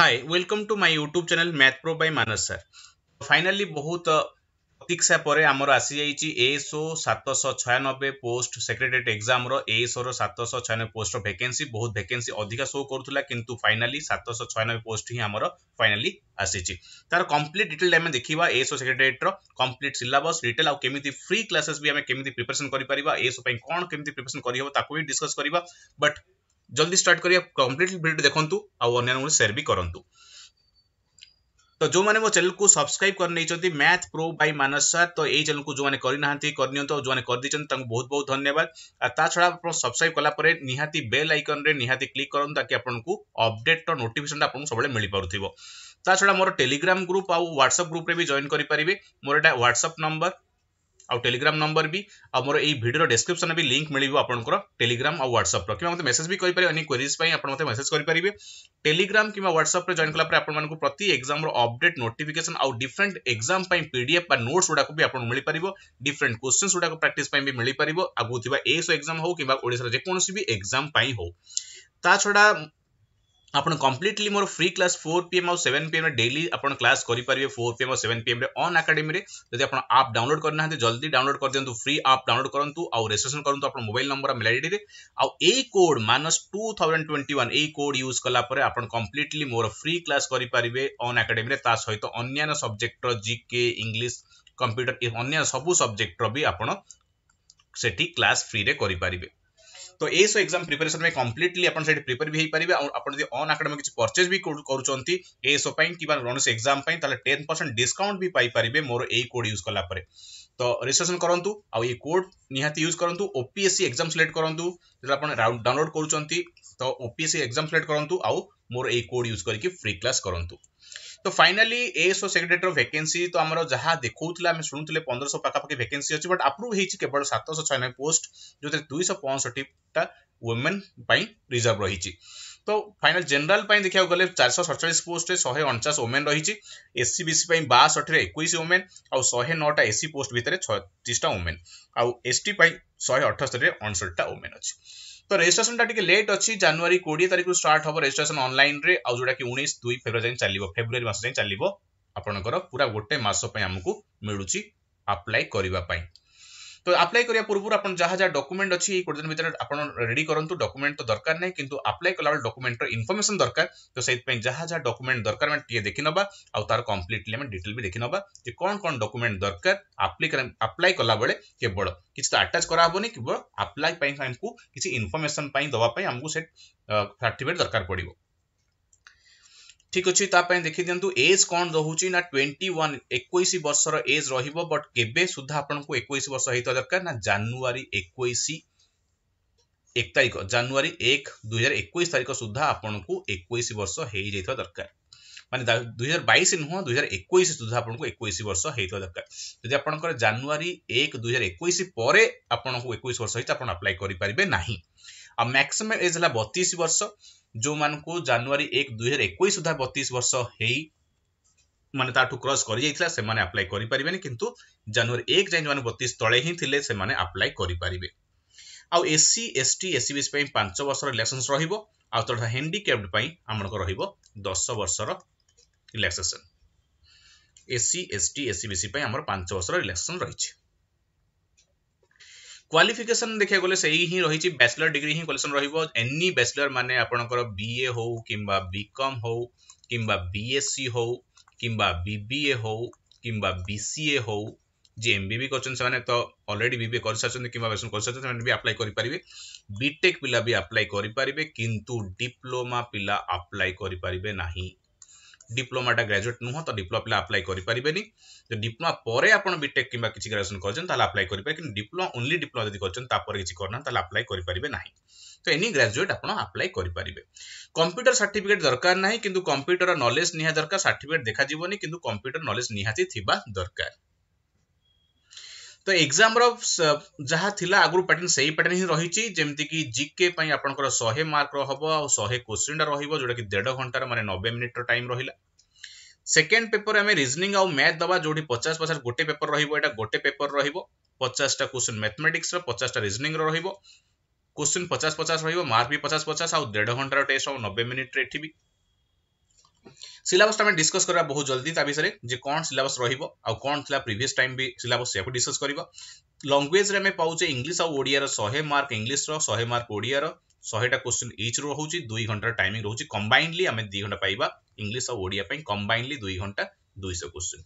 hi welcome to my YouTube channel math pro by Manas sir finally बहुत प्रतीक्षा पर आम आसी जाइए एएसओ छयानबे पोस्ट सेक्रेटेट एक्जाम एएसओ रत छयानबे पोस्ट भेके बहुत भेके अधिक शो करुला फाइनाली सतश छयानबे पोस्ट ही आम फाइनाली आसी तार कम्प्लीट डिटेल आम देखा ASO secretariat complete syllabus detail आउ केमी फ्री क्लासेस भी आम के प्रिपेरेसन करें कौन केमी प्रिपेरेसन करहब ताक भी डिस्कस करवा बट जल्दी स्टार्ट करिए कंप्लीटली भिडियो देखु आन्य सेयर भी करूँ तो जो मैंने मो चेल को सब्सक्राइब कर नहीं math pro by Manas sir तो यही चेल को जो मैंने करना करनी तो जो मैंने कर बहुत बहुत धन्यवाद ता छड़ा आप सब्सक्राइब कलापर नि बेल आइकन में निहां क्लिक करूँ ताकि आपको अपडेट और आपको सब मिल पार ता छड़ा मोर टेलीग्राम ग्रुप आउ व्हाट्सअप ग्रुप रे भी जॉइन करेंगे मोर एटा व्हाट्सअप नंबर आउ टेलीग्राम नंबर भी आ मोर भिडियो भी लिंक मिली आपंकर टेलीग्राम आउ ह्वाट्सअप कि मतलब मेसेज भी करेंगे अन्य क्वेरीज आप मतलब मेसेज करेंगे टेलीग्राम कि ह्वाट्सअप जॉइन कला आपको प्रति एक्जाम अपडेट नोटिकेसन आउ डिफरेंट एक्जाम पीडीएफ बा नोट्स गुड़ाक भी आपको मिल पारे डिफरेंट क्वेश्चन गुड़ाक प्राक्ट भी मिल पार आगे थोड़ा एस एक्जाम हो कि जेकोसी भी एक्जाम हो ता छड़ा ଆପଣ କମ୍ପ୍ଲିଟଲି ମୋର free class four P M ଆଉ ସେଭେନ୍ ପିଏମ୍ରେ ଡେଲି ଆପଣ କ୍ଲାସ୍ କରିପାରିବେ ଫୋର୍ ପି ଏମ୍ ଆଉ ସେଭେନ୍ ପିଏମ୍ରେ ଅନ୍ ଆକାଡେମୀରେ ଯଦି ଆପଣ ଆପ୍ ଡାଉନଲୋଡ୍ କରିନାହାନ୍ତି ଜଲ୍ଦି ଡାଉନଲୋଡ୍ କରିଦିଅନ୍ତୁ ଫ୍ରି ଆପ୍ ଡାଉନଲୋଡ଼ କରନ୍ତୁ ଆଉ ରେଜିଷ୍ଟ୍ରେସନ୍ କରନ୍ତୁ ଆପଣ ମୋବାଇଲ୍ ନମ୍ବର ମେଲ୍ ଆଇଡ଼ିରେ ଆଉ ଏଇ code Manas two thousand twenty one ଏଇ କୋଡ୍ ୟୁଜ୍ କଲା ପରେ ଆପଣ କମ୍ପ୍ଲିଟଲି ମୋର ଫ୍ରି କ୍ଲାସ୍ କରିପାରିବେ ଅନ୍ ଆକାଡେମୀରେ ତା ସହିତ ଅନ୍ୟାନ୍ୟ ସବଜେକ୍ଟର ଜି ଜିକେ ଇଂଲିଶ କମ୍ପ୍ୟୁଟର ଅନ୍ୟ ସବୁ ସବଜେକ୍ଟର ବି ଆପଣ ସେଠି କ୍ଲାସ୍ ଫ୍ରିରେ କରିପାରିବେ तो ये सब एक्जाम प्रिपेरेसन कम्प्लीटली आप प्रिपेयर भी हो पारे आदि अनआकाडेमिक किसी परचेज भी करूँ कि कौन से एक्जाम टेन परसेंट डिस्काउंट भी पारे मोर यही कोड यूज कालापर तो रेजिट्रेसन करूँ आउ ये कोड निहाती यूज करूँ ओपीएससी एक्जाम सिलेक्ट करूँ जो आप डाउनलोड करुँच तो ओपीएससी एक्जाम सिलेक्ट करूँ आउ मोर ये कोड यूज करके फ्री क्लास करूँ তো ফাইনালি ଏଏସ୍ଓ ସେକ୍ରେଟେରୀର ଭେକେନ୍ସି ତ ଆମର ଯାହା ଦେଖାଉଥିଲା ଆମେ ଶୁଣୁଥିଲେ ପନ୍ଦରଶହ ପାଖାପାଖି ଭେକେନ୍ସି ଅଛି ବଟ୍ ଆପ୍ରୁଭ୍ ହେଇଛି କେବଳ ସାତଶହ ଛୟାନବେ ପୋଷ୍ଟ ଯେଉଁଥିରେ ଦୁଇଶହ ପଞ୍ଚଷଠିଟା ୱିମେନ୍ ପାଇଁ ରିଜର୍ଭ ରହିଛି ତ ଫାଇନାଲ ଜେନେରାଲ ପାଇଁ ଦେଖିବାକୁ ଗଲେ ଚାରିଶହ ସଡ଼ଚାଳିଶ ପୋଷ୍ଟରେ ଶହେ ଅଣଚାଶ ଓମେନ୍ ରହିଛି ଏସ୍ସି ବିସି ପାଇଁ ବାଷଠିରେ ଏକୋଇଶ ଓମେନ୍ ଆଉ ଶହେ ନଅଟା ଏସ୍ସି ପୋଷ୍ଟ ଭିତରେ ଛତିଶଟା ଓମେନ୍ ଆଉ ଏସ୍ଟି ପାଇଁ ଶହେ ଅଠସ୍ତରୀରେ ଅଣଷଠିଟା ଓମେନ୍ ଅଛି ତ ରେଜିଷ୍ଟ୍ରେସନଟା ଟିକେ ଲେଟ୍ ଅଛି ଜାନୁଆରୀ କୋଡ଼ିଏ ତାରିଖରୁ ଷ୍ଟାର୍ଟ ହେବ ରେଜିଷ୍ଟ୍ରେସନ ଅନଲାଇନରେ ଆଉ ଯେଉଁଟାକି ଉଣେଇଶ ଦୁଇ ଫେବୃଆରୀ ଯାଏଁ ଚାଲିବ ଫେବୃଆରୀ ମାସ ଯାଏଁ ଚାଲିବ ଆପଣଙ୍କର ପୁରା ଗୋଟେ ମାସ ପାଇଁ ଆମକୁ ମିଳୁଛି ଆପ୍ଲାଏ କରିବା ପାଇଁ तो अप्लाई करने पूर्व आप जहाँ जहाँ डकुमेंट अच्छी ये कोड़े दिन भितर आप रेड करूँ डकुमेंट तो दरकार नहीं कि आप्लाय कला डकुमेंटर इनफर्मेशन दरकार तो से जहाँ जहाँ डकुमेंट दरकार देखा ना आर कम्प्लीटली आम डिटेल भी ना कि कौन कौन डकुमेंट दरकार आप्लाय कला बेले केवल किसी तो आटाच कराबन केवल आप्लायक किसी इनफर्मेसन दवापाई आमको सार्टिफिकेट दरकार पड़ो ঠিক ଅଛି ତା ପାଇଁ ଦେଖିଦିଅନ୍ତୁ ଏଜ୍ କ'ଣ ରହୁଛି ନା ଟ୍ୱେଣ୍ଟି ୱାନ୍ ଏକୋଇଶ ବର୍ଷର ଏଜ୍ ରହିବ ବଟ୍ କେବେ ସୁଦ୍ଧା ଆପଣଙ୍କୁ ଏକୋଇଶ ବର୍ଷ ହେଇଥିବା ଦରକାର ନା ଜାନୁଆରୀ ଏକୋଇଶ ଏକ ତାରିଖ ଜାନୁଆରୀ ଏକ ଦୁଇହଜାର ଏକୋଇଶ ତାରିଖ ସୁଦ୍ଧା ଆପଣଙ୍କୁ ଏକୋଇଶ ବର୍ଷ ହେଇଯାଇଥିବା ଦରକାର ମାନେ ଦୁଇହଜାର ବାଇଶ ନୁହଁ ଦୁଇହଜାର ଏକୋଇଶ ସୁଦ୍ଧା ଆପଣଙ୍କୁ ଏକୋଇଶ ବର୍ଷ ହେଇଥିବା ଦରକାର ଯଦି ଆପଣଙ୍କର ଜାନୁଆରୀ ଏକ ଦୁଇହଜାର ଏକୋଇଶ ପରେ ଆପଣଙ୍କୁ ଏକୋଇଶ ବର୍ଷ ହେଇଛି ଆପଣ ଆପ୍ଲାଏ କରିପାରିବେ ନାହିଁ ଆଉ ମ୍ୟାକ୍ସିମମ୍ ଏଜ୍ ହେଲା ବତିଶ ବର୍ଷ ଯେଉଁମାନଙ୍କୁ ଜାନୁଆରୀ ଏକ ଦୁଇହଜାର ଏକୋଇଶ ସୁଦ୍ଧା ବତିଶ ବର୍ଷ ହେଇ ମାନେ ତାଠୁ କ୍ରସ୍ କରିଯାଇଥିଲା ସେମାନେ ଆପ୍ଲାଏ କରିପାରିବେନି କିନ୍ତୁ ଜାନୁଆରୀ ଏକ ଯାଏଁ ଯେଉଁମାନେ ବତିଶ ତଳେ ହିଁ ଥିଲେ ସେମାନେ ଆପ୍ଲାଏ କରିପାରିବେ ଆଉ ଏସ୍ସି ଏସ୍ଟି ଏସ୍ସିବିସ୍ ପାଇଁ ପାଞ୍ଚ ବର୍ଷର ରିଲାକ୍ସେସନ୍ ରହିବ ଆଉ ତଥା ହ୍ୟାଣ୍ଡିକ୍ୟାପ୍ଡ ପାଇଁ ଆପଣଙ୍କର ରହିବ ଦଶ ବର୍ଷର ରିଲାକ୍ସେସନ୍ ଏସ୍ସି ଏସ୍ଟି ଏସ୍ସିବିସି ପାଇଁ ଆମର ପାଞ୍ଚ ବର୍ଷର ରିଲାକ୍ସେସନ୍ ରହିଛି କ୍ୱାଲିଫିକେସନ ଦେଖିବାକୁ ଗଲେ ସେଇ ହିଁ ରହିଛି ବ୍ୟାଚଲର ଡିଗ୍ରୀ ହିଁ କ୍ୱାଲିଫିକେସନ ରହିବ ଏନି ବ୍ୟାଚଲର ମାନେ ଆପଣଙ୍କର ବିଏ ହଉ କିମ୍ବା ବିକମ୍ ହଉ କିମ୍ବା ବିଏସସି ହଉ କିମ୍ବା ବିବିଏ ହଉ କିମ୍ବା ବିସିଏ ହଉ ଯିଏ ଏମ୍ବିବି କରିଛନ୍ତି ସେମାନେ ତ ଅଲରେଡି ବିବିଏ କରିସାରିଛନ୍ତି କିମ୍ବା ବ୍ୟାଚଲର କରିସାରିଛନ୍ତି ସେମାନେ ବି ଆପ୍ଲାଏ କରିପାରିବେ ବିଟେକ୍ ପିଲା ବି ଆପ୍ଲାଏ କରିପାରିବେ କିନ୍ତୁ ଡିପ୍ଲୋମା ପିଲା ଆପ୍ଲାଏ କରିପାରିବେ ନାହିଁ ডিপ্লোমাটা গ্রাজুয়েট নুহ তো ডিপ্লোমা পিলা আপ্লাই করিপারিবেনি তো ডিপ্লোমা পরে আপনার বিটেক কিংবা কিছু গ্রাজুয়েসন করছেন তাহলে আপ্লাই করিপারে কিন্তু ডিপ্লোমা ওনলি ডিপ্লোমা যদি করছেন তারপরে কিছু করনা তাহলে আপ্লাই করিপারিবে না তো এনি গ্রাজুয়েট আপনার আপ্লাই করিপারিবে কম্পিউটর সার্টিফিকেট দরকার না কিন্তু কম্পিউটর নলেজ নিহা দরকার সার্টিফিকেট দেখা যাবনি কিন্তু কম্পিউটর নলেজ নিহাতি থিবা দরকার तो एग्जाम जहाँ थी आगुरी पैटर्न से पैटर्न ही रही जमीक जिके आप शहे मार्क हम आहे क्वेश्चन रोज जोटा कि देढ़ घंटार मानते नबे मिनिट्र टाइम रहा सेकेंड पेपर आम रिजनिंग आउ मैथ दबा जो पचास पचास गोटे पेपर रोटे गोटे पेपर रही है रचासटा क्वेश्चन मैथमेटिक्स रचासटा रिजनिंग रही है क्वेश्चन पचास पचास रार्क भी पचास पचास आउ दे घंटार टेस्ट हम नबे मिनिट्रे भी ସିଲାବସ୍ଟା ଆମେ ଡିସ୍କସ୍ କରିବା ବହୁତ ଜଲ୍ଦି ତା ବିଷୟରେ ଯେ କ'ଣ ସିଲାବସ୍ ରହିବ ଆଉ କ'ଣ ଥିଲା ପ୍ରିଭିୟସ୍ ଟାଇମ୍ ବି ସିଲାବସ୍ ସେୟାକୁ ଡିସ୍କସ୍ କରିବା ଲାଙ୍ଗୁଏଜ୍ରେ ଆମେ ପାଉଛେ ଇଂଲିଶ ଆଉ ଓଡ଼ିଆର ଶହେ ମାର୍କ ଇଂଲିଶର ଶହେ ମାର୍କ ଓଡ଼ିଆର ଶହେଟା କୋଶ୍ଚିନ୍ ଇଚ୍ରୁ ରହୁଛି ଦୁଇ ଘଣ୍ଟାର ଟାଇମିଂ ରହୁଛି କମ୍ବାଇନ୍ଲି ଆମେ ଦୁଇ ଘଣ୍ଟା ପାଇବା ଇଂଲିଶ ଆଉ ଓଡ଼ିଆ ପାଇଁ କମ୍ବାଇନ୍ଲି ଦୁଇ ଘଣ୍ଟା ଦୁଇଶହ କୋଶ୍ଚିନ୍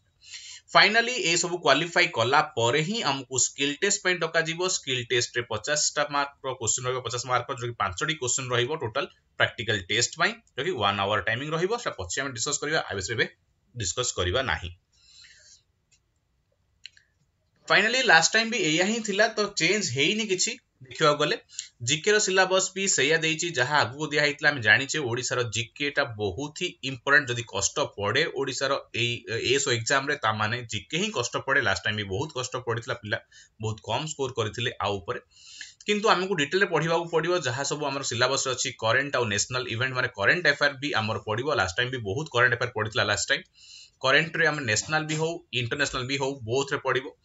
फाइनाली ए सब क्वालिफाई कला पर ही आमको स्किल टेस्ट ପାଇଁ ଡକାଯିବ ସ୍କିଲ୍ ଟେଷ୍ଟରେ 50ଟା ମାର୍କର क्वेश्चन ରହିବ 50 ମାର୍କର ଯୋଉକି 5ଟି क्वेश्चन ରହିବ ଟୋଟାଲ ପ୍ରାକ୍ଟିକାଲ ଟେଷ୍ଟ ପାଇଁ ଯୋଉକି 1 ଆୱାର ଟାଇମିଂ ରହିବ ସେଟା ପଛେ ଆମେ ଡିସ୍କସ୍ କରିବା ଏବେ ଏବେ ଡିସ୍କସ୍ କରିବା ନାହିଁ फाइनाली लास्ट टाइम भी एया ही थिला तो चेंज हेनी किछि ଦେଖିବାକୁ ଗଲେ ଜିକେର ସିଲାବସ୍ ବି ସେଇଆ ଦେଇଛି ଯାହା ଆଗକୁ ଦିଆହେଇଥିଲା ଆମେ ଜାଣିଛେ ଓଡ଼ିଶାର ଜିକେଟା ବହୁତ ହି ଇମ୍ପୋର୍ଟାଣ୍ଟ ଯଦି କଷ୍ଟ ପଡ଼େ ଓଡ଼ିଶାର ଏଇ ଏସଓ ଏକ୍ଜାମ୍ରେ ତା ମାନେ ଜିକେ ହିଁ କଷ୍ଟ ପଡ଼େ ଲାଷ୍ଟ ଟାଇମ୍ ବି ବହୁତ କଷ୍ଟ ପଡ଼ିଥିଲା ପିଲା ବହୁତ କମ୍ ସ୍କୋର କରିଥିଲେ ଆଉ ଉପରେ କିନ୍ତୁ ଆମକୁ ଡିଟେଲରେ ପଢ଼ିବାକୁ ପଡ଼ିବ ଯାହା ସବୁ ଆମର ସିଲାବସ୍ରେ ଅଛି କରେଣ୍ଟ ଆଉ ନ୍ୟାସନାଲ୍ ଇଭେଣ୍ଟ ମାନେ କରେଣ୍ଟ ଆଫେୟାର ବି ଆମର ପଡ଼ିବ ଲାଷ୍ଟ ଟାଇମ୍ ବି ବହୁତ କରେଣ୍ଟ ଆଫେୟାର ପଡ଼ିଥିଲା ଲାଷ୍ଟ ଟାଇମ୍ କରେଣ୍ଟରେ ଆମେ ନ୍ୟାସନାଲ୍ ବି ହଉ ଇଣ୍ଟରନ୍ୟାସନାଲ୍ ବି ହଉ ବହୁଥରେ ପଡ଼ିବ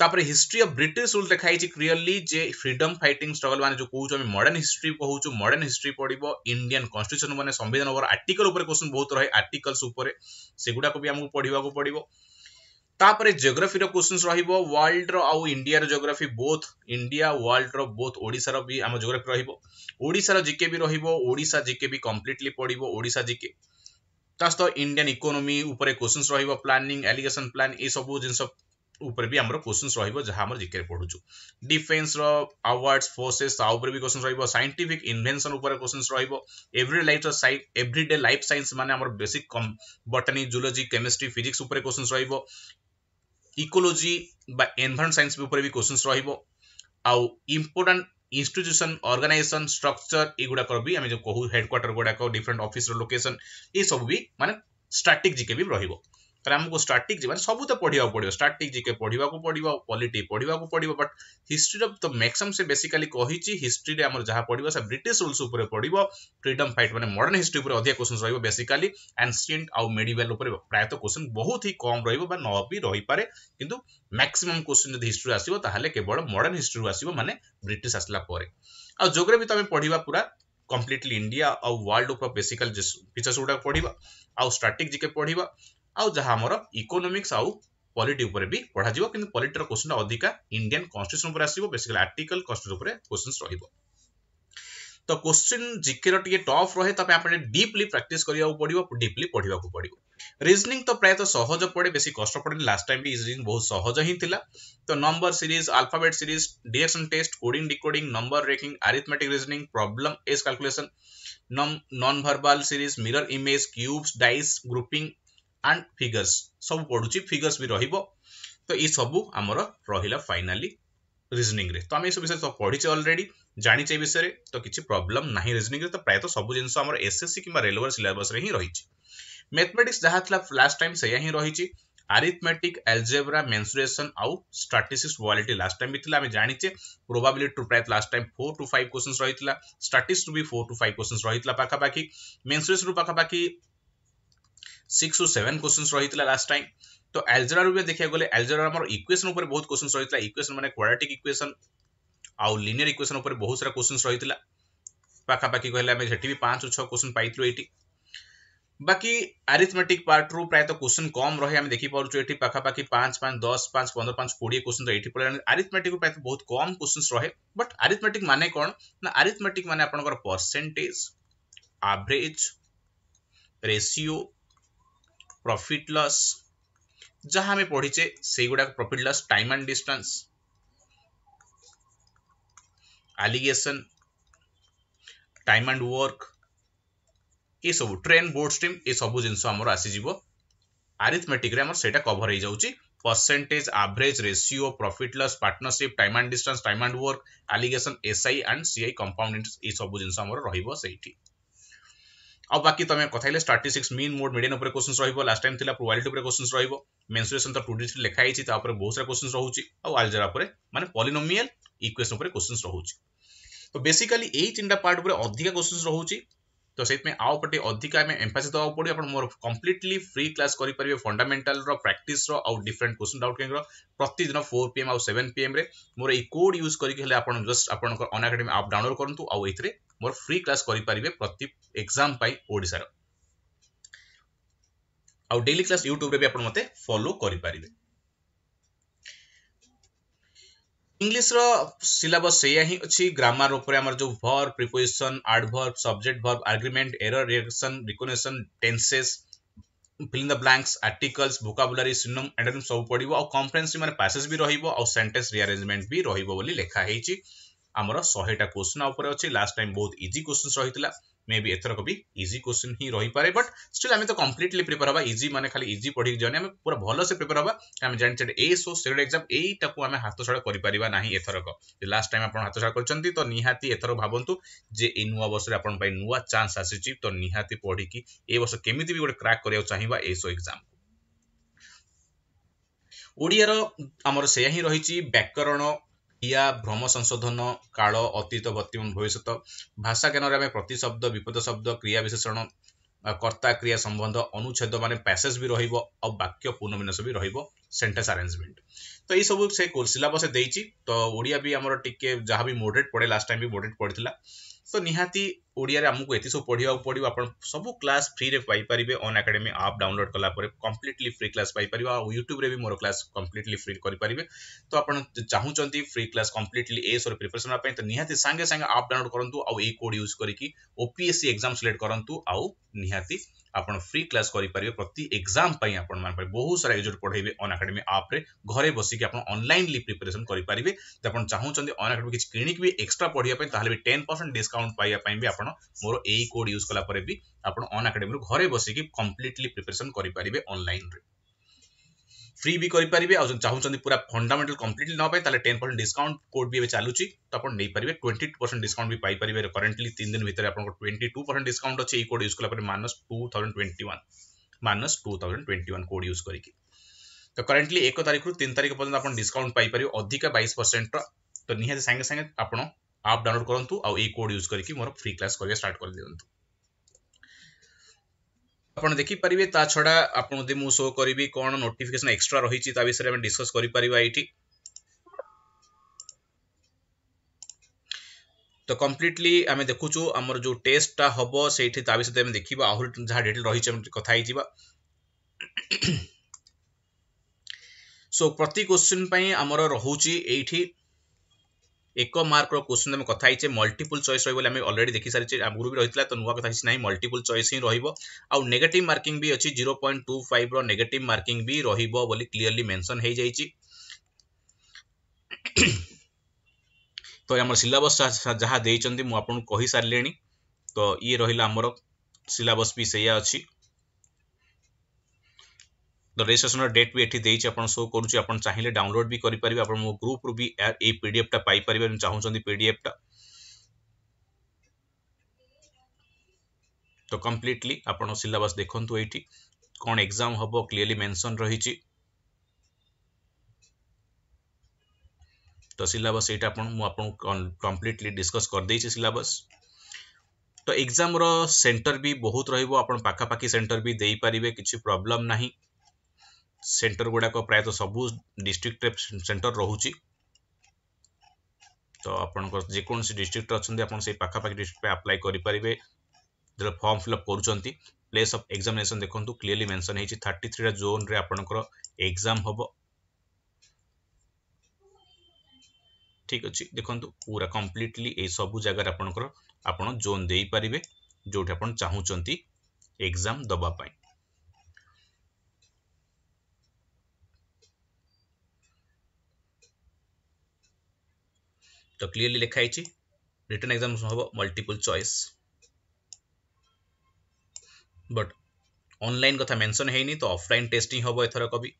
তাপরে হিস্ট্রি অফ ব্রিটিশ রুল লেখা হয়েছে ক্লিয়রলি যে ফ্রিডম ফাইটিং স্ট্রগল মানে যে কৌছ আমি মডর্ন হিস্ট্রি কৌছু মডর্ন হিস্ট্রি পড়ব ইন্ডিয়ান কনস্টিটিউশন মানে সংবিধান উপর আর্টিকল উপরে কোশ্চিন বহুত রয়ে আর্টিকলস উপরে সেগুড়াক বি আমাকে পড়িবাকু পড়িব তাপরে জিওগ্রাফির কোশ্চিন রহব ওয়ার্ল্ডর আউ ইন্ডিয়ার জিওগ্রাফি বোথ ইন্ডিয়া ওয়ার্ল্ডর বোথ ওড়িশার বি আমার জিওগ্রাফি রহব ওড়িশার জিকে বি রহব ওড়িশা জিকে বি কমপ্লিটলি পড়ব ওড়িশা জিকে ତା ସହିତ ଇଣ୍ଡିଆନ୍ ଇକୋନୋମି ଉପରେ କୋଶ୍ଚିନ୍ସ ରହିବ ପ୍ଲାନିଂ ଆଲିଗେସନ୍ ପ୍ଲାନ୍ ଏସବୁ ଜିନିଷ ଉପରେ ବି ଆମର କୋଶ୍ଚିନ୍ସ ରହିବ ଯାହା ଆମର ଜିକେରେ ପଢ଼ୁଛୁ ଡିଫେନ୍ସର ଆୱାର୍ଡସ୍ ଫୋର୍ସେସ୍ ତା ଉପରେ ବି କୋଶ୍ଚିନ୍ସ ରହିବ ସାଇଣ୍ଟିଫିକ୍ ଇନଭେନ୍ସନ୍ ଉପରେ କୋଶ୍ଚିନ୍ସ ରହିବ ଏଭ୍ରି ଲାଇଫ୍ର ଏଭ୍ରି ଡେ ଲାଇଫ୍ ସାଇନ୍ସ ମାନେ ଆମର basic botany zoology chemistry physics ଉପରେ କୋଶ୍ଚିନ୍ସ ରହିବ ଇକୋଲୋଜି ବା ଏନଭାରମେଣ୍ଟ ସାଇନ୍ସ ଉପରେ ବି କୋଶ୍ଚିନ୍ସ ରହିବ ଆଉ ଇମ୍ପୋର୍ଟାଣ୍ଟ ଇନଷ୍ଟିଚ୍ୟୁସନ୍ ଅର୍ଗାନାଇଜେସନ୍ ଷ୍ଟ୍ରକ୍ଚର ଏଗୁଡ଼ାକର ବି ଆମେ ଯେଉଁ କହୁ ହେଡ଼କ୍ୱାର୍ଟର ଗୁଡ଼ାକ ଡିଫରେଣ୍ଟ ଅଫିସର ଲୋକେସନ୍ ଏସବୁ ବି ମାନେ ଷ୍ଟ୍ରାଟିକ୍ ଜିକେ ବି ରହିବ आमको स्टाटिक मैंने सब तो पढ़ाक पड़ो स्टाटिक जिके पढ़ाक पड़ो पलिट पढ़ाक पड़ो बट हिस्ट्री तो मैक्सीम से बेसिकाली कही हिस्ट्री में जहाँ पड़ा से ब्रिटिश रूल्स पड़ो फ्रीडम फाइट मैंने मडर्ण हिस्ट्री में अधिक क्वेश्चन रोज बेसिकाली एनसीएंट आउ मेडिवेल प्रायत क्वेश्चन बहुत ही कम रहा न भी रही पाए कि मैक्सीम क्वेश्चन जो हिस्ट्री आसवे केवल मडर्ण हिस्ट्री आसो मैंने ब्रिटिश आसला आ जोग्राफी तो पढ़ा पूरा कम्प्लीटली इंडिया आउ वर्ल्ड ऊपर बेसिकल फीचर्स गुड़ा पढ़ा आउ स्ट्राटिक जिके पढ़ा आमर इकोनोमिक्स आउ पलिटी भी पढ़ा कि पलिटर क्वेश्चन अधिका इंडियान कन्स्टिट्यूशन आसो बेसिकली आर्टिकल कन्स्टिट्यूशन क्वेश्चन रही तो क्वेश्चन जिके रे टफ रहे डीपली प्राक्ट करके पड़ो डीपली पढ़ाक पड़ो रिजनिंग तो प्रायत तो सहज पड़े बेस कष्ट पड़े लास्ट टाइम भी रिजनिंग बहुत सहज ही तो number series alphabet series direction test coding decoding number ranking arithmetic reasoning problem age calculation non verbal series mirror image cubes dice grouping and figures सब पढ़ू फिगर्स भी रही तो ये सब आम रहा फाइनाली रिजनिंग रे तो आम सब विषय पढ़ी अलरेडी जाचे ये विषय तो किसी प्रोब्लम ना रिजनिंग तो प्रायत तो सब जिन एस एस सी कि रेलवे सिलेबस हिं रही मैथमेटिक्स जहाँ था लास्ट टाइम से रही आरिथमेटिक एलजेब्रा मेन्सुरेसन आउ स्ट्राटिस्स वालीटी लास्ट टाइम भी आम जाचे प्रोबिलिट प्राय last time four to five question रही है स्ट्राटिस्ट भी फोर टू फाइव क्वेश्चन रही है पाखापाखी मेन्सुरेस पाखापाखी सिक्स रू सेवेन क्वेश्चन रही है लास्ट टाइम तो आलजेरार भी देखा गले एलजेरा इक्वेशन बहुत क्वेश्चन रही इक्वेशन मैंने क्वाड्रेटिक इक्वेशन आउ लिनियर इक्वेशन बहुत सारा क्वेश्चन रही है पाखापाखि कहले सेठी भी पाँच छः क्वेश्चन पाइल ये बाकी आरिथमेटिक पार्ट रू प्रायत क्वेश्चन कम रहे आम देखिपारे ये पाखापाखि पाँच पाँच दस पाँच पंद्रह पाँच कोड़े क्वेश्चन तो पड़े आरिथमेटिक प्रायत बहुत कम क्वेश्चन रहे बट आरिथमेटिक माने कौन ना आरिथमेटिक माने आपर percentage average ratio profit loss जहाँ हमें पढ़ीचे से गुड़ाक profit loss time and distance alligation time and work ये सब ट्रेन बोर्ड स्ट्रीम ये सब जिन आसीज आरिथमेटिक कभर हो जाए percentage average ratio profit loss partnership time and distance time and work alligation S I and C I compound interest ये सब जिन रही आउ बाकी तुम कथे statistics mean mode median उपर क्वेश्चन रोह लास्ट टाइम थी प्रोबिलिटी क्वेश्चन रोह मेन्सुरेसन तो टू डी थ्री लिखाई है बहुत सारा क्वेश्चन रोचे और पर मैंने पलिनोमियाल इक्वेसन क्वेश्चन रोचे तो बेसिकली यही तीन टा पार्ट उपरे अधिक क्वेश्चन रोचे तो से आउ पटे अधिक एम्फासी देवा पड़ो आप मोर कंप्लीटली फ्री क्लास करेंगे फंडामेटाल प्राक्टिस आउ डिफरेंट क्वेश्चन डाउट कैंग्र प्रतिदिन फोर पीएम एम आउ सेवेन पी एम्रे मोर ये कोड यूज करके जस्ट आप अनाकाडेमी आप डाउनलोड करूँ आउ ए ମୋର ଫ୍ରି କ୍ଲାସ୍ କରିପାରିବେ ପ୍ରତି ଏକ୍ଜାମ୍ ପାଇଁ ଓଡ଼ିଶାର ଆଉ ଡେଲି କ୍ଲାସ୍ ୟୁଟ୍ୟୁବରେ ବି ଆପଣ ମୋତେ ଫଲୋ କରିପାରିବେ ଇଂଲିଶର ସିଲାବସ୍ ସେଇଆ ହିଁ ଅଛି ଗ୍ରାମାର ଉପରେ ଆମର ଯୋଉ ଭର୍ preposition adverb subject verb agreement error reaction ରିକୋନେସନ୍ tenses filling the blanks articles vocabulary synonym and ସବୁ ପଡ଼ିବ ଆଉ କମ୍ପ୍ରେନ୍ସିଭ୍ ମାନେ ପାସେଜ୍ ବି ରହିବ ଆଉ ସେଣ୍ଟେନ୍ସ ରିଆରେଞ୍ଜମେଣ୍ଟ ବି ରହିବ ବୋଲି ଲେଖା ହେଇଛି ଆମର ଶହେଟା କୋଶ୍ଚିନ୍ ଉପରେ ଅଛି ଲାଷ୍ଟ ଟାଇମ୍ ବହୁତ ଇଜି କୋଶ୍ଚିନ୍ ରହିଥିଲା ମେ ବି ଏଥରକ ବି ଇଜି କୋଶ୍ଚିନ୍ ହିଁ ରହିପାରେ ବଟ୍ ଷ୍ଟିଲ୍ ଆମେ ତ କମ୍ପ୍ଲିଟଲି ପ୍ରିପେୟାର ହେବା ଇଜି ମାନେ ଖାଲି ଇଜି ପଢ଼ିକି ଜଣେ ଆମେ ପୁରା ଭଲସେ ପ୍ରିପେୟାର ହେବା ଆମେ ଜାଣିଛେ ଏ ସୋ ସେଡ଼ ଏକ୍ଜାମ୍ ଏଇଟାକୁ ଆମେ ହାତ ହାତଛଡ଼ା କରିପାରିବା ନାହିଁ ଏଥରକ ଲାଷ୍ଟ ଟାଇମ୍ ଆପଣ ହାତ ହାତଛଡ଼ା କରିଛନ୍ତି ତ ନିହାତି ଏଥର ଭାବନ୍ତୁ ଯେ ଏଇ ନୂଆ ବର୍ଷରେ ଆପଣଙ୍କ ପାଇଁ ନୂଆ ଚାନ୍ସ ଆସିଛି ତ ନିହାତି ପଢ଼ିକି ଏ ବର୍ଷ କେମିତି ବି ଗୋଟେ କ୍ରାକ୍ କରିବାକୁ ଚାହିଁବା ଏ ସୋ ଏକ୍ଜାମ୍ ଓଡ଼ିଆର ଆମର ସେୟା ହିଁ ରହିଛି ବ୍ୟାକରଣ ক্রিয়া ভ্রম সংশোধন কাল অতীত বর্তমান ভবিষ্যৎ ভাষা জ্ঞানরে আমি প্রতিশব্দ বিপদ শব্দ ক্রিয়া বিশেষণ কর্তা ক্রিয়া সম্বন্ধ অনুচ্ছেদ মানে প্যাসেজ বি রহব আক্য বাক্য পুনর্বিন্যাস বি রহব সেন্টেন্স আরেঞ্জমেন্ট তো এই সব সে সিলাবস দিয়েছি তো ওড়িয়া বি আমার টিকি যা বি মোডরেট পড়ে লাস্ট টাইম বি মোডরেট পড়িলা तो निहाती ओडिया आमको ये सब पढ़ाक पड़ो आप सब क्लास फ्री में पापर अन आकाडेमी आप डाउनलोड कलापर कम्प्लीटली फ्री क्लास पापर आउट्यूब्रे भी मोर क्लास कम्प्लीटली फ्री करें तो आप चाहूँ फ्री क्लास कम्प्लीटली एस प्रिपेरेसन तो निहाती सांगे सांगे आप डाउनलोड करूँ आई कोड यूज करके ओपीएससी एक्जाम सिलेक्ट करूँ आउ नि ଆପଣ ଫ୍ରି କ୍ଲାସ୍ କରିପାରିବେ ପ୍ରତି ଏକ୍ଜାମ୍ ପାଇଁ ଆପଣମାନଙ୍କ ପାଇଁ ବହୁତ ସାରା ଏଜୁଟ୍ ପଢ଼ାଇବେ ଅନ୍ ଏକାଡେମୀ ଆପ୍ରେ ଘରେ ବସିକି ଆପଣ ଅନଲାଇନ୍ଲି ପ୍ରିପାରେସନ୍ କରିପାରିବେ ତ ଆପଣ ଚାହୁଁଛନ୍ତି ଅନ୍ ଏକାଡେମୀ କିଛି କିଣିକି ବି ଏକ୍ସଟ୍ରା ପଢ଼ିବା ପାଇଁ ତାହେଲେ ବି ଟେନ୍ ପରସେଣ୍ଟ ଡିସ୍କାଉଣ୍ଟ ପାଇବା ପାଇଁ ବି ଆପଣ ମୋର ଏଇ କୋଡ୍ ୟୁଜ୍ କଲା ପରେ ବି ଆପଣ ଅନ୍ ଏକାଡେମୀରୁ ଘରେ ବସିକି କମ୍ପ୍ଲିଟଲି ପ୍ରିପାରେସନ୍ କରିପାରିବେ ଅନଲାଇନ୍ରେ ଫ୍ରି ବି କରିପାରିବେ ଆଉ ଯଦି ଚାହୁଁଛନ୍ତି ପୁରା ଫଣ୍ଡାମେଣ୍ଟାଲ କମ୍ପ୍ଲିଟଲି ନେବା ପାଇଁ ତାହେଲେ ଟେନ୍ ପରସେଣ୍ଟ ଡିସକାଉଣ୍ଟ କୋଡ୍ ବି ଏବେ ଚାଲୁଛି ତ ଆପଣ ନେଇପାରିବେ ଟ୍ୱେଣ୍ଟି ଟୁ ପରସେଣ୍ଟ ଡିସକାଉଣ୍ଟ ବି ପାଇପାରିବେ କରେଣ୍ଟଲି ତିନି ଦିନ ଭିତରେ ଆପଣଙ୍କର ଟ୍ୱେଣ୍ଟି ଟୁ ପରସେଣ୍ଟ ଡିସକାଉଣ୍ଟ ଅଛି ଏଇ କୋଡ୍ ୟୁଜ୍ କଲା ପରେ minus two thousand twenty one minus two thousand twenty one code use କରିକି ତ କରେଣ୍ଟଲି ଏକ ତାରିଖରୁ ତିନି ତାରିଖ ପର୍ଯ୍ୟନ୍ତ ଆପଣ ଡିସକାଉଣ୍ଟ ପାଇପାରିବେ ଅଧିକା ବାଇଶ ପରସେଣ୍ଟର ତ ନିହାତି ସାଙ୍ଗେ ସାଙ୍ଗେ ଆପଣ ଆପ୍ ଡାଉନଲୋଡ୍ କରନ୍ତୁ ଆଉ ଏଇ କୋଡ୍ ୟୁଜ୍ କରିକି ମୋର ଫ୍ରି କ୍ଲାସ୍ କରିବା ଷ୍ଟାର୍ଟ କରିଦିଅନ୍ତୁ ଆପଣ ଦେଖିପାରିବେ ତା ଛଡ଼ା ଆପଣ ଯଦି ମୁଁ ଶୋ କରିବି କ'ଣ ନୋଟିଫିକେସନ୍ ଏକ୍ସଟ୍ରା ରହିଛି ତା ବିଷୟରେ ଆମେ ଡିସ୍କସ୍ କରିପାରିବା ଏଇଠି ତ କମ୍ପ୍ଲିଟଲି ଆମେ ଦେଖୁଛୁ ଆମର ଯେଉଁ ଟେଷ୍ଟଟା ହେବ ସେଇଠି ତା ବିଷୟରେ ଆମେ ଦେଖିବା ଆହୁରି ଯାହା ଡିଟେଲ୍ ରହିଛି ଆମେ କଥା ହେଇଯିବା ସୋ ପ୍ରତି କ୍ୱେଶ୍ଚିନ୍ ପାଇଁ ଆମର ରହୁଛି ଏଇଠି ଏକ ମାର୍କର କୋଶ୍ଚିନ୍ ଆମେ କଥା ହେଇଛେ ମଲ୍ଟିପୁଲ୍ ଚଏସ୍ ରହିବ ବୋଲି ଆମେ ଅଲରେଡ଼ି ଦେଖିସାରିଛେ ଆଗରୁ ବି ରହିଥିଲା ତ ନୂଆ କଥା କିଛି ନାହିଁ ମଲ୍ଟିପୁଲ୍ ଚଏସ୍ ହିଁ ରହିବ ଆଉ ନେଗେଟିଭ୍ ମାର୍କିଂ ବି ଅଛି ଜିରୋ ପଏଣ୍ଟ ଟୁ ଫାଇଭ୍ର ନେଗେଟିଭ୍ ମାର୍କିଂ ବି ରହିବ ବୋଲି କ୍ଲିଅରଲି ମେନ୍ସନ୍ ହେଇଯାଇଛି ତ ଆମର ସିଲାବସ୍ ଯାହା ଦେଇଛନ୍ତି ମୁଁ ଆପଣଙ୍କୁ କହିସାରିଲିଣି ତ ଇଏ ରହିଲା ଆମର ସିଲାବସ୍ ବି ସେଇଆ ଅଛି तो रेजिट्रेसन डेट भी एटी देती आप सो कर चाहिए डाउनलोड भी करें आप ग्रुप भी ये पीडफ्टा पाइपर चाहूँ पीडफ्टा तो कंप्लीटली आप सिलेबस देखते ये कौन एग्जाम हम क्लीयरली मेनसन रही तो सिलेबस ये आप कम्प्लीटली डिस्कस करदे सिलेबस तो एग्जाम सेंटर भी बहुत रोक पाखापाखी सेंटर भी दे पारे कि प्रॉब्लम नहीं ସେଣ୍ଟର ଗୁଡ଼ାକ ପ୍ରାୟତଃ ସବୁ ଡିଷ୍ଟ୍ରିକ୍ଟରେ ସେଣ୍ଟର ରହୁଛି ତ ଆପଣଙ୍କର ଯେକୌଣସି ଡିଷ୍ଟ୍ରିକ୍ଟରେ ଅଛନ୍ତି ଆପଣ ସେଇ ପାଖାପାଖି ଡିଷ୍ଟ୍ରିକ୍ଟରେ ଆପ୍ଲାଏ କରିପାରିବେ ଯେତେବେଳେ ଫର୍ମ ଫିଲ୍ଅପ୍ କରୁଛନ୍ତି ପ୍ଲେସ୍ ଅଫ୍ ଏକ୍ଜାମିନେସନ୍ ଦେଖନ୍ତୁ କ୍ଲିୟରଲି ମେନ୍ସନ୍ ହେଇଛି ଥାର୍ଟି ଥ୍ରୀଟା ଜୋନ୍ରେ ଆପଣଙ୍କର ଏକ୍ଜାମ୍ ହେବ ଠିକ୍ ଅଛି ଦେଖନ୍ତୁ ପୁରା କମ୍ପ୍ଲିଟଲି ଏଇ ସବୁ ଜାଗାରେ ଆପଣଙ୍କର ଆପଣ ଜୋନ୍ ଦେଇପାରିବେ ଯେଉଁଠି ଆପଣ ଚାହୁଁଛନ୍ତି ଏକ୍ଜାମ୍ ଦେବା ପାଇଁ ତ କ୍ଲିୟରଲି ଲେଖା ହେଇଛି ରିଟର୍ନ ଏକ୍ସାମିନେସନ୍ ହେବ ମଲ୍ଟିପୁଲ୍ ଚଏସ୍ ବଟ୍ ଅନଲାଇନ୍ କଥା ମେନସନ୍ ହେଇନି ତ ଅଫଲାଇନ୍ ଟେଷ୍ଟ ହିଁ ହେବ ଏଥରକ ବି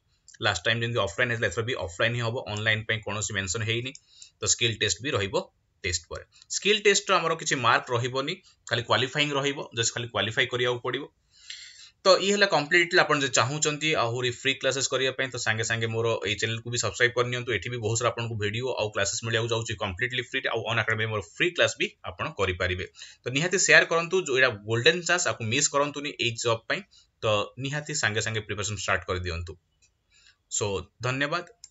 ଲାଷ୍ଟ ଟାଇମ୍ ଯେମିତି ଅଫଲାଇନ୍ ହେଇଥିଲା ଏଥର ବି ଅଫଲାଇନ୍ ହିଁ ହେବ ଅନଲାଇନ୍ ପାଇଁ କୌଣସି ମେନସନ୍ ହେଇନି ତ ସ୍କିଲ୍ ଟେଷ୍ଟ ବି ରହିବ ଟେଷ୍ଟ ପରେ ସ୍କିଲ୍ ଟେଷ୍ଟର ଆମର କିଛି ମାର୍କ ରହିବନି ଖାଲି କ୍ୱାଲିଫାଇଂ ରହିବ ଜଷ୍ଟ ଖାଲି କ୍ୱାଲିଫାଇ କରିବାକୁ ପଡ଼ିବ তো ଇ ହେଲା କମ୍ପ୍ଲିଟଲି ଆପଣ ଯଦି ଚାହୁଁଛନ୍ତି ଆହୁରି ଫ୍ରି କ୍ଲାସେସ୍ କରିବା ପାଇଁ ତ ସାଙ୍ଗେ ସାଙ୍ଗେ ମୋର ଏଇ ଚ୍ୟାନେଲକୁ ବି ସବସ୍କ୍ରାଇବ୍ କରିନିଅନ୍ତୁ ଏଠି ବି ବହୁତ ସାରା ଆପଣଙ୍କୁ ଭିଡ଼ିଓ ଆଉ କ୍ଲାସେସ୍ ମିଳିବାକୁ ଯାଉଛି କମ୍ପ୍ଲିଟଲି ଫ୍ରି ଆଉ ଅନ୍ ଆକାଡେମୀ ମୋର ଫ୍ରି କ୍ଲାସ୍ ବି ଆପଣ କରିପାରିବେ ତ ନିହାତି ସେୟାର କରନ୍ତୁ ଏଇଟା ଗୋଲ୍ଡେନ୍ ଚାନ୍ସ ଆକୁ ମିସ୍ କରନ୍ତୁନି ଏଇ ଜବ୍ ପାଇଁ ତ ନିହାତି ସାଙ୍ଗେ ସାଙ୍ଗେ ପ୍ରିପାରେସନ୍ ଷ୍ଟାର୍ଟ କରିଦିଅନ୍ତୁ ସୋ ଧନ୍ୟବାଦ